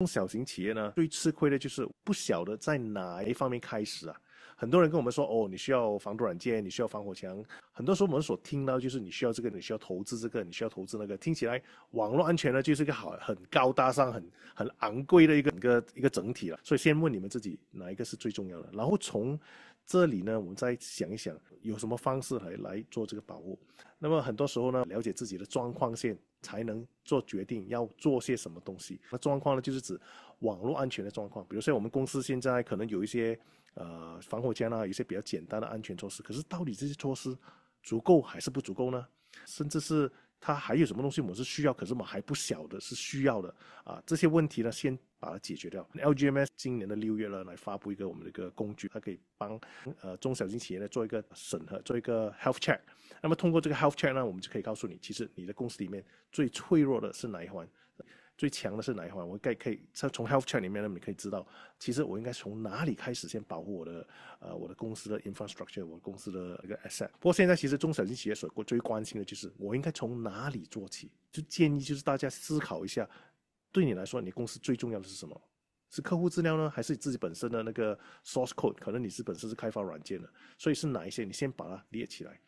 中小型企业呢，最吃亏的就是不晓得在哪一方面开始啊。很多人跟我们说，哦，你需要防毒软件，你需要防火墙。很多时候我们所听到就是你需要这个，你需要投资这个，你需要投资那个。听起来网络安全呢就是一个好很高大上、很很昂贵的一个一个一个整体了。所以先问你们自己哪一个是最重要的，然后从这里呢我们再想一想有什么方式来来做这个保护。那么很多时候呢，了解自己的状况线才能做决定要做些什么东西。那状况呢就是指。网络安全的状况，比如说我们公司现在可能有一些呃防火墙啊，一些比较简单的安全措施，可是到底这些措施足够还是不足够呢？甚至是它还有什么东西我们是需要，可是我们还不晓得是需要的啊？这些问题呢，先把它解决掉。LGMs 今年的六月呢，来发布一个我们的一个工具，它可以帮呃中小型企业呢做一个审核，做一个 Health Check。那么通过这个 Health Check 呢，我们就可以告诉你，其实你的公司里面最脆弱的是哪一环。最强的是哪一环？我该可以从 Health Check 里面呢，你可以知道，其实我应该从哪里开始先保护我的呃我的公司的 Infrastructure，我公司的一个 Asset。不过现在其实中小型企业所最关心的就是我应该从哪里做起。就建议就是大家思考一下，对你来说，你公司最重要的是什么？是客户资料呢，还是自己本身的那个 Source Code？可能你是本身是开发软件的，所以是哪一些？你先把它列起来。